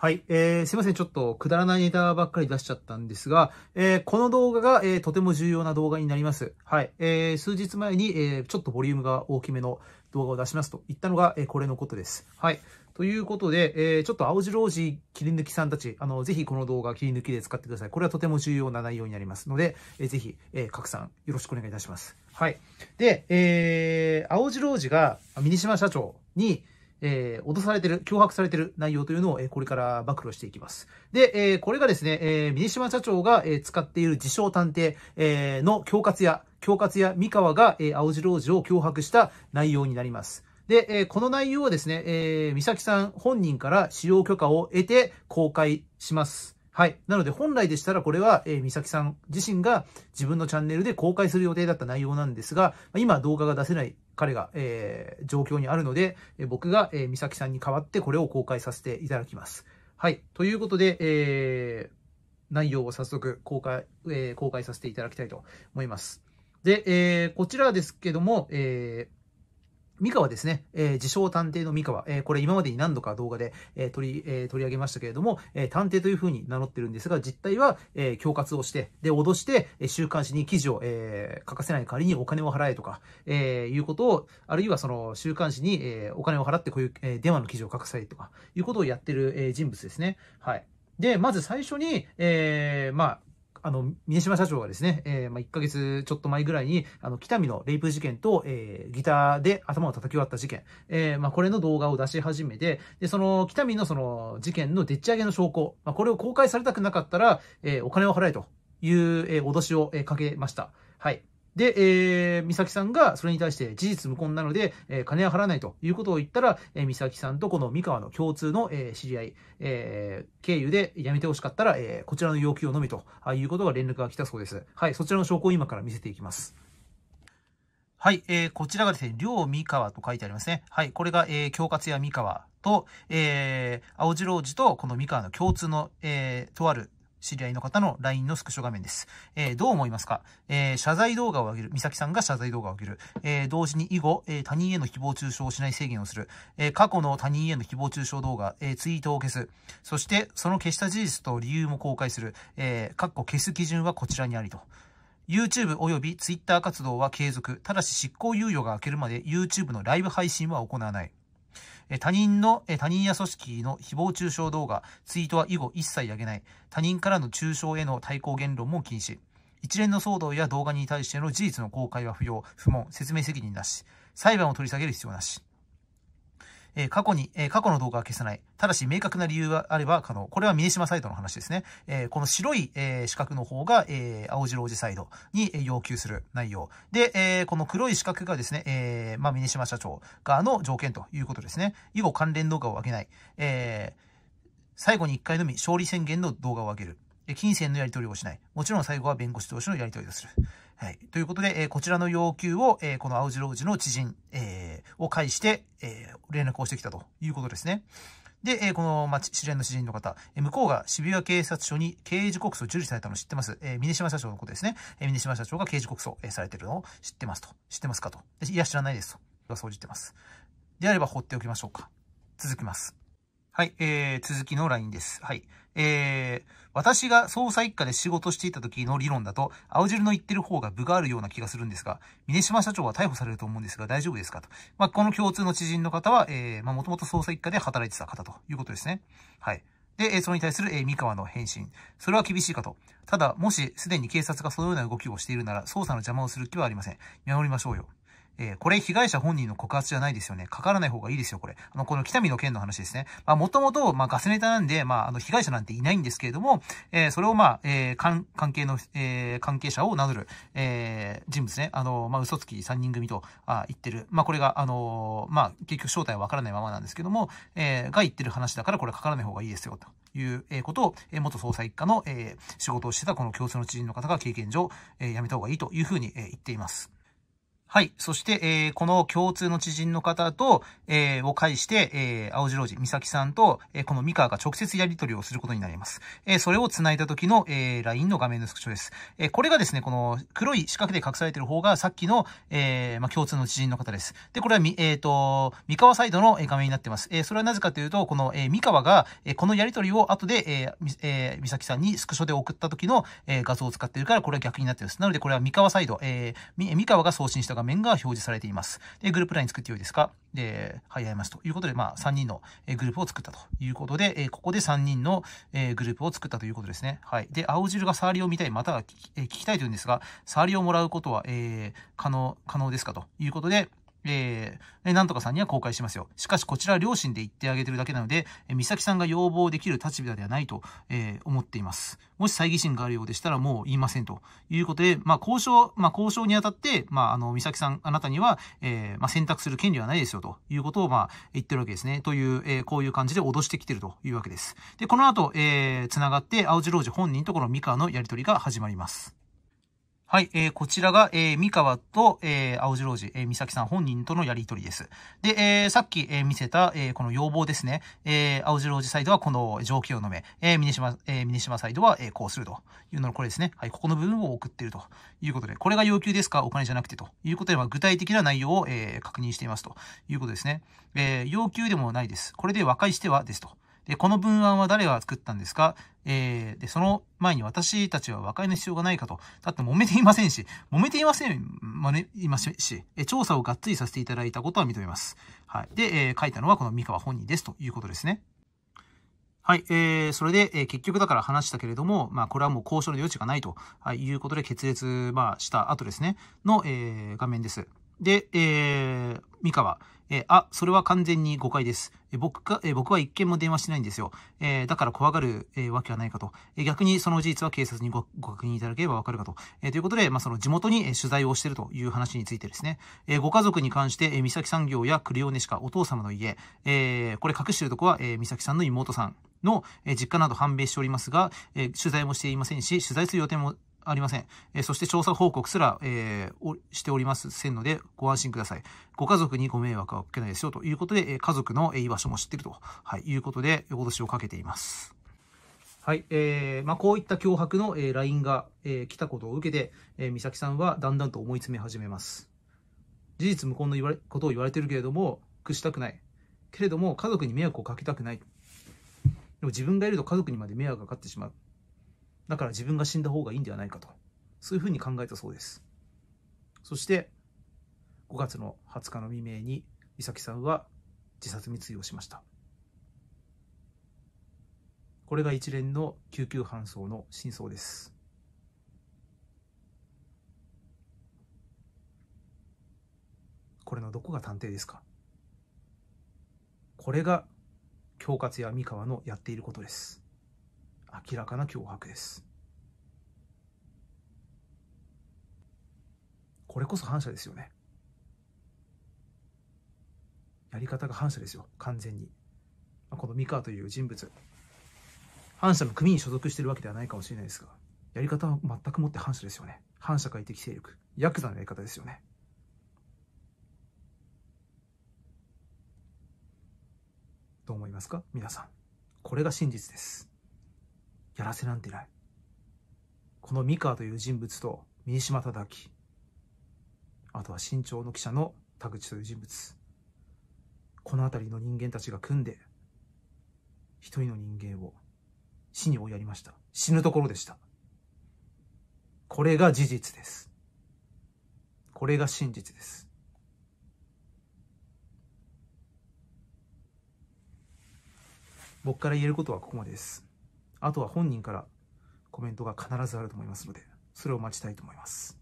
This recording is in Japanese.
はい、えー、すいません。ちょっとくだらないネタばっかり出しちゃったんですが、えー、この動画が、えー、とても重要な動画になります。はい、えー、数日前に、えー、ちょっとボリュームが大きめの動画を出しますと言ったのが、えー、これのことです。はい。ということで、えー、ちょっと青白王子切り抜きさんたち、あの、ぜひこの動画切り抜きで使ってください。これはとても重要な内容になりますので、えー、ぜひ、えー、拡散よろしくお願いいたします。はい。で、えー、青白王子が、ミニシマ社長に、えー、脅されてる、脅迫されてる内容というのを、えー、これから暴露していきます。で、えー、これがですね、えー、シマ社長が、えー、使っている自称探偵、えー、の恐喝や、恐喝や三河が、えー、青白王子を脅迫した内容になります。で、えー、この内容はですね、えー、美咲さん本人から使用許可を得て公開します。はい。なので、本来でしたらこれは、えー、美咲さん自身が自分のチャンネルで公開する予定だった内容なんですが、今動画が出せない彼が、えー、状況にあるので、え僕が、えー、美咲さんに代わってこれを公開させていただきます。はい。ということで、えー、内容を早速公開、えー、公開させていただきたいと思います。で、えー、こちらですけども、えー三河ですね、えー、自称探偵の三河、えー、これ今までに何度か動画で、えー、取り、え取り上げましたけれども、え探偵というふうに名乗ってるんですが、実態は、え恐喝をして、で、脅して、週刊誌に記事を、え書かせない代わりにお金を払えとか、えいうことを、あるいはその週刊誌に、えお金を払ってこういう、え電話の記事を書かせたりとか、いうことをやってる、え人物ですね。はい。で、まず最初に、えまあ、あの、峰島社長がですね、えー、まあ、1ヶ月ちょっと前ぐらいに、あの、北見のレイプ事件と、えー、ギターで頭を叩き割った事件、えー、まあ、これの動画を出し始めて、で、その、北見のその、事件のでっち上げの証拠、まあ、これを公開されたくなかったら、えお金を払えという、え脅しを、えかけました。はい。で、えー、美咲さんがそれに対して事実無根なので、えー、金は払わないということを言ったら、えー、美咲さんとこの三河の共通の、えー、知り合い、えー、経由でやめてほしかったら、えー、こちらの要求をのみということが連絡が来たそうです。はい、そちらの証拠を今から見せていきます。はい、えー、こちらがですね、両三河と書いてありますね。はい、これが、えー、恐喝や三河と、えー、青白王子とこの三河の共通の、えー、とある知り合いの方の LINE のスクショ画面です。えー、どう思いますか、えー、謝罪動画を上げる。美咲さんが謝罪動画を上げる。えー、同時に以後、え他人への誹謗中傷をしない制限をする。え過去の他人への誹謗中傷動画、えツイートを消す。そして、その消した事実と理由も公開する。えー、消す基準はこちらにありと。YouTube 及び Twitter 活動は継続。ただし執行猶予が明けるまで YouTube のライブ配信は行わない。他人の、他人や組織の誹謗中傷動画、ツイートは以後一切上げない。他人からの中傷への対抗言論も禁止。一連の騒動や動画に対しての事実の公開は不要、不問、説明責任なし。裁判を取り下げる必要なし。えー、過去に、えー、過去の動画は消せない。ただし、明確な理由があれば可能。これは峰島サイトの話ですね。えー、この白い、えー、四角の方が、えー、青白おじサイドに要求する内容。で、えー、この黒い四角がですね、えー、まあ、峰島社長側の条件ということですね。以後関連動画を上げない。えー、最後に1回のみ勝利宣言の動画を上げる。金銭のやり取りをしない。もちろん最後は弁護士同士のやり取りをする。はい。ということで、えー、こちらの要求を、えー、この青白子の知人、えー、を介して、えー、連絡をしてきたということですね。で、えー、この、まあ、知り合いの知人の方、えー、向こうが渋谷警察署に刑事告訴を受理されたの知ってます。えー、峰島社長のことですね。えー、峰島社長が刑事告訴、えー、されてるのを知ってますと。知ってますかと。いや、知らないですと。う言じてます。であれば放っておきましょうか。続きます。はい、えー、続きの LINE です。はい。えー、私が捜査一課で仕事していた時の理論だと、青汁の言ってる方が部があるような気がするんですが、峰島社長は逮捕されると思うんですが、大丈夫ですかと。まあ、この共通の知人の方は、えー、まあ、もともと捜査一課で働いてた方ということですね。はい。で、それに対する、えー、三河の返信。それは厳しいかと。ただ、もし、すでに警察がそのような動きをしているなら、捜査の邪魔をする気はありません。見守りましょうよ。えー、これ被害者本人の告発じゃないですよね。かからない方がいいですよ、これ。あの、この北見の件の話ですね。まあ、もともと、まあ、ガスネタなんで、まあ、あの、被害者なんていないんですけれども、えー、それを、まあ、えー、関係の、えー、関係者を名乗る、えー、人物ね。あの、まあ、嘘つき3人組と、あ言ってる。まあ、これが、あのまあ、結局正体はわからないままなんですけども、えー、が言ってる話だから、これかからない方がいいですよ、と。いうことを、え元捜査一課の、え仕事をしてたこの共通の知人の方が経験上、えやめた方がいいというふうに、え言っています。はい。そして、えー、この共通の知人の方と、えー、を介して、えー、青白王美咲さんと、えー、この三河が直接やり取りをすることになります。えー、それを繋いだ時の、えー、LINE の画面のスクショです。えー、これがですね、この黒い四角で隠されている方が、さっきの、えー、まあ、共通の知人の方です。で、これはみ、えっ、ー、と、三河サイドの画面になっています。えー、それはなぜかというと、この、えー、三河が、えー、このやり取りを後で、えー、えー、美咲さんにスクショで送った時の、えー、画像を使っているから、これは逆になってます。なので、これは三河サイド、えー、三河が送信した画面が表示されています。で、グループ LINE 作ってよいですかで、はい、やりますということで、まあ、3人のグループを作ったということで、ここで3人のグループを作ったということですね。はい。で、青汁が触りを見たい、または聞きたいというんですが、触りをもらうことは、えー、可能、可能ですかということで、えー、なんとかさんには公開しますよ。しかし、こちらは両親で言ってあげてるだけなので、えー、美咲さんが要望できる立場ではないと、えー、思っています。もし猜疑心があるようでしたら、もう言いませんということで、まあ、交渉、まあ、交渉にあたって、まあ、あの、美咲さん、あなたには、えー、まあ、選択する権利はないですよということを、まあ、言ってるわけですね。という、えー、こういう感じで脅してきてるというわけです。で、この後、えー、繋がって、青白王子本人とこの美川のやりとりが始まります。はい、えー、こちらが、えー、三河と、えー、青白王子、えー、三崎さん本人とのやりとりです。で、えー、さっき、えー、見せた、えー、この要望ですね。えー、青白王子サイドはこの状況の目、えー、峰島、えー、峰島サイドは、えー、こうするというのがこれですね。はい、ここの部分を送っているということで、これが要求ですかお金じゃなくてということで、まあ、具体的な内容を、えー、確認していますということですね。えー、要求でもないです。これで和解してはですと。えこの文案は誰が作ったんですか、えー、でその前に私たちは和解の必要がないかと。だって揉めていませんし、揉めていません、まね、いませんし、え調査をがっつりさせていただいたことは認めます。はい。で、えー、書いたのはこの三河本人ですということですね。はい、えー、それで、えー、結局だから話したけれども、まあ、これはもう交渉の余地がないということで決裂、まあ、した後ですね、の、えー、画面です。で、えー、三河。えー、あ、それは完全に誤解です。えー、僕か、えー、僕は一件も電話してないんですよ。えだから怖がる、えわけはないかと。え逆にその事実は警察にご確認いただければわかるかと。えということで、まあ、その地元に、え取材をしているという話についてですね。えご家族に関して、え三崎産業やクリオネシカ、お父様の家、えこれ隠しているとこは、え三崎さんの妹さんの実家など判明しておりますが、え取材もしていませんし、取材する予定もありません。えそして調査報告すら、えー、しておりませんので、ご安心ください。ご家族にご迷惑はかけないですよということで、え家族の居場所も知っていると、はい、いうことで、脅しをかけています。はい、えー、まあ、こういった脅迫の、え LINE が、えー、来たことを受けて、え美咲さんはだんだんと思い詰め始めます。事実無根の言われことを言われてるけれども、屈したくない。けれども、家族に迷惑をかけたくない。でも自分がいると家族にまで迷惑がかかってしまう。だから自分が死んだ方がいいんではないかと、そういうふうに考えたそうです。そして、5月の20日の未明に、美咲さんは自殺未遂をしました。これが一連の救急搬送の真相です。これのどこが探偵ですかこれが恐喝や三河のやっていることです。明らかな脅迫ですこれこそ反射ですよねやり方が反射ですよ完全にこの三河という人物反社の組に所属しているわけではないかもしれないですがやり方は全くもって反社ですよね反社会的勢力ヤクザのやり方ですよねどう思いますか皆さんこれが真実ですやらせなんてない。この三河という人物と三島忠明、あとは新潮の記者の田口という人物、この辺りの人間たちが組んで、一人の人間を死に追いやりました。死ぬところでした。これが事実です。これが真実です。僕から言えることはここまでです。あとは本人からコメントが必ずあると思いますので、それを待ちたいと思います。